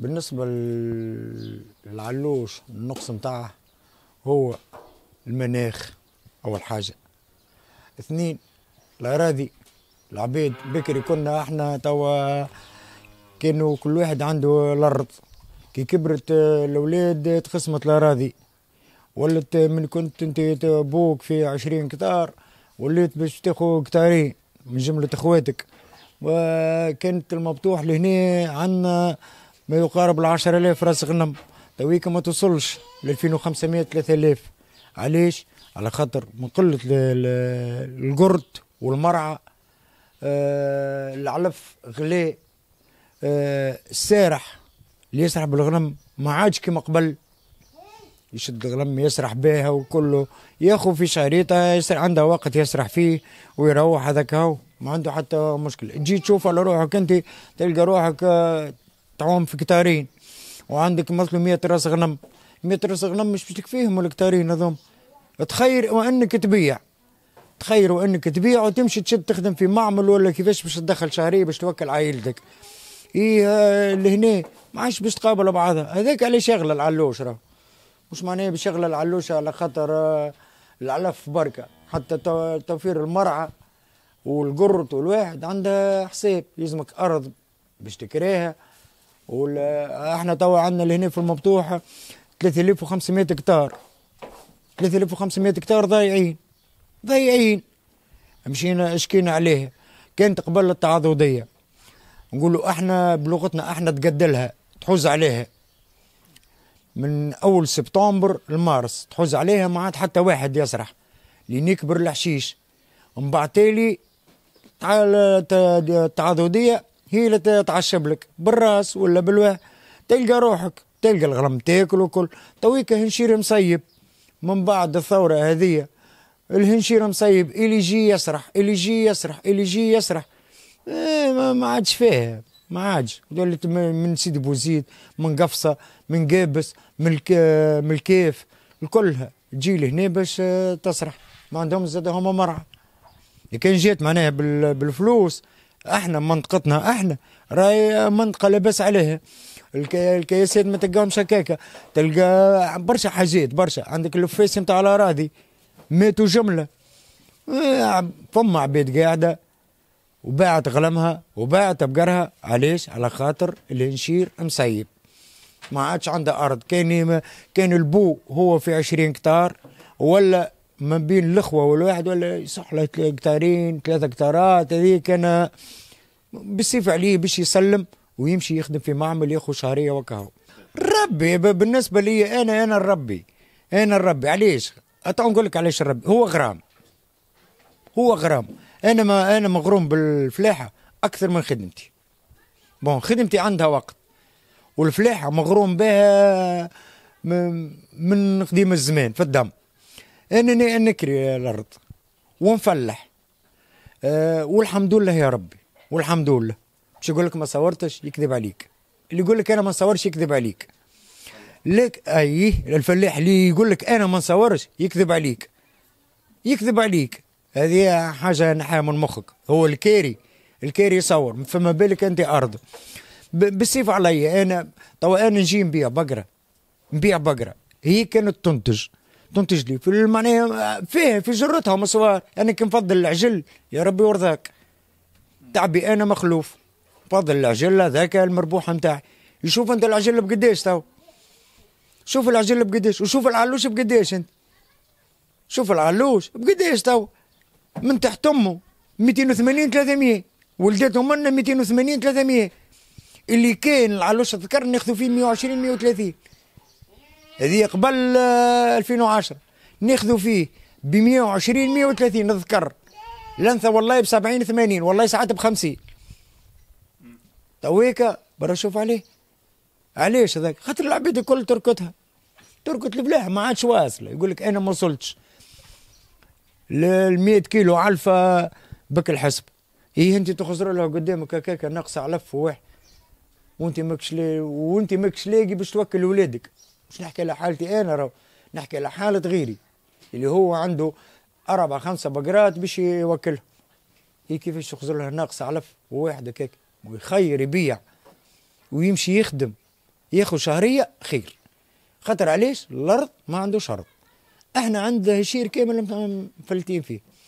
بالنسبه للعلوش النقص نتاعه هو المناخ اول حاجه اثنين الاراضي العبيد بكري كنا احنا توا كانوا كل واحد عنده الارض كي كبرت الاولاد تقسمت الاراضي ولت من كنت انت بوك في عشرين كتار وليت باش تاخو كتارين من جمله اخواتك وكانت المبطوح لهنا عندنا ما يقارب ال 10000 راس غنم تويك ما توصلش ل 2500 3000 علاش على خاطر من قله القرد والمرعى آه العلف غلاء آه السارح اللي يسرح بالغنم ما عادش كما قبل يشد الغنم يسرح بها وكله ياخو في شعريته يسر عنده وقت يسرح فيه ويروح هذاك هو ما عنده حتى مشكل تجي تشوف على روحك انت تلقى روحك آه، تعوم في كتارين وعندك مثلا 100 راس غنم 100 راس غنم مش باش تكفيهم الكتارين هذوم تخير وانك تبيع تخير وانك تبيع وتمشي تشد تخدم في معمل ولا كيفاش باش تدخل شهريه باش توكل عائلتك ايه لهنا ما عادش باش تقابل بعضها هذاك على شغله العلوش راه مش معناه باش يغلى العلوش على خاطر آه، العلف بركه حتى توفير المرعى والقرط والواحد عندها حساب يلزمك ارض باش تكريها احنا توا عندنا لهنا في المبطوحة 3500 هكتار 3500 هكتار ضايعين ضايعين مشينا شكينا عليه كانت قبل التعاضدية نقولوا احنا بلغتنا احنا تقدلها تحوز عليها من اول سبتمبر لمارس تحوز عليها ما عاد حتى واحد يسرح لين يكبر الحشيش من بعد تالي التعاضدية هي اللي تعشب لك بالراس ولا بالوه تلقى روحك تلقى الغرم تاكل وكل تويك هنشير مصيب من بعد الثورة هذية الهنشير مصيب اللي يجي يسرح اللي يجي يسرح اللي يجي يسرح إيه ما عادش فيها ما عادش قلت من سيدي بوزيد من قفصة من قابس من من الكيف الكلها تجي لهنا باش آه، تسرح ما عندهم زاد هما مرعى كان جات معناها بالفلوس احنا منطقتنا احنا راي منطقه لاباس عليها الكياسات ما تلقاهمش هكاكا تلقى برشا حاجات برشا عندك الفيس نتاع الاراضي ماتوا جمله آه، فما عباد قاعده وباعت غلمها وباعت بقرها علاش على خاطر الهنشير مسيب ما عادش عنده ارض كان كان البو هو في عشرين كتار ولا ما بين الاخوه والواحد ولا يصح له هكتارين ثلاثة هكتارات هذيك انا بالسيف عليه باش يسلم ويمشي يخدم في معمل ياخذ شهريه وكهو ربي بالنسبه لي انا انا الربي انا الربي علاش؟ تو نقول لك علاش الربي هو غرام هو غرام انا ما انا مغروم بالفلاحه اكثر من خدمتي بون خدمتي عندها وقت والفلاحه مغروم بها من قديم الزمان في الدم انني نكري الارض ونفلح أه والحمد لله يا ربي والحمد لله مش يقول لك ما صورتش يكذب عليك اللي يقول لك انا ما صورش يكذب عليك لك اي الفلاح اللي يقول لك انا ما نصورش يكذب عليك يكذب عليك هذه حاجه نحيها من مخك هو الكاري الكاري يصور فما بالك انت ارض بالسيف علي انا توا انا نجي نبيع بقره نبيع بقره هي كانت تنتج تنتج لي في معناها فيه في جرتها مصوار انا يعني كنفضل العجل يا ربي ورضاك تعبي انا مخلوف فضل العجل ذاك المربوحه نتاعي يشوف انت العجل بقداش تو شوف العجل بقداش وشوف العلوش بقداش انت شوف العلوش بقداش تو من تحت امه 280 300 ولداتهم منا 280 300 اللي كان العلوش تذكر ناخذوا فيه 120 130 هذه قبل 2010 آه، ناخذوا فيه ب 120 130 نذكر لنثى والله ب 70 80 والله ساعات ب 50 تويكا برا شوف عليه علاش هذاك خاطر العبيد الكل تركتها تركت البلاح ما عادش واصله يقول لك انا ما وصلتش ل 100 كيلو علفه آه، بك الحسب هي إيه، انت تخزر لها قدامك هكاك ناقصه علف واحد وانت ماكش وانت ماكش لاقي باش توكل ولادك مش نحكي على حالتي انا رو نحكي على حاله غيري اللي هو عنده اربع خمسه بقرات باش يوكلها هي كيفاش تخزر لها ناقصه علف وواحد هكاك ويخير يبيع ويمشي يخدم ياخذ شهريه خير خاطر علاش الارض ما عندوش ارض احنا عندنا هشير كامل مفلتين فيه